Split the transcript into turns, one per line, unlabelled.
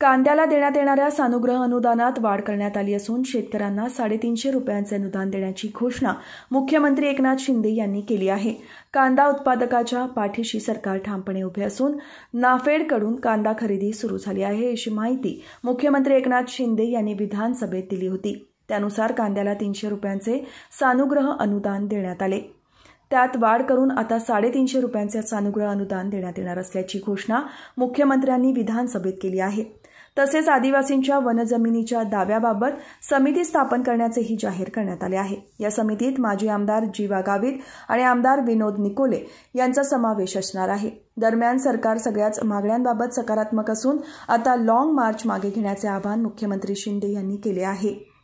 कांद्याला देण्यात येणाऱ्या सानुग्रह अनुदानात वाढ करण्यात आली असून शेतकऱ्यांना साडेतीनशे रुपयांचे अनुदान देण्याची घोषणा मुख्यमंत्री एकनाथ शिंदे यांनी केली आहे कांदा उत्पादकाच्या पाठीशी सरकार ठामपणे उभे असून नाफेडकडून कांदा खरेदी सुरू झाली आहे अशी माहिती मुख्यमंत्री एकनाथ शिंदे यांनी विधानसभेत दिली होती त्यानुसार कांद्याला तीनशे रुपयांचे सानुग्रह अनुदान देण्यात आले त्यात वाढ करून आता साडेतीनशे रुपयांचे सानुग्रह अनुदान देण्यात येणार असल्याची घोषणा मुख्यमंत्र्यांनी विधानसभेत केली आहे तसेच आदिवासींच्या वनजमिनीच्या दाव्याबाबत समिती स्थापन करण्याचेही जाहीर करण्यात आले आहे या समितीत माजी आमदार जीवा गावित आणि आमदार विनोद निकोले यांचा समावेश असणार आहे दरम्यान सरकार सगळ्याच मागण्यांबाबत सकारात्मक असून आता लाँग मार्च मागे घेण्याचे आवाहन मुख्यमंत्री शिंदे यांनी केले आहे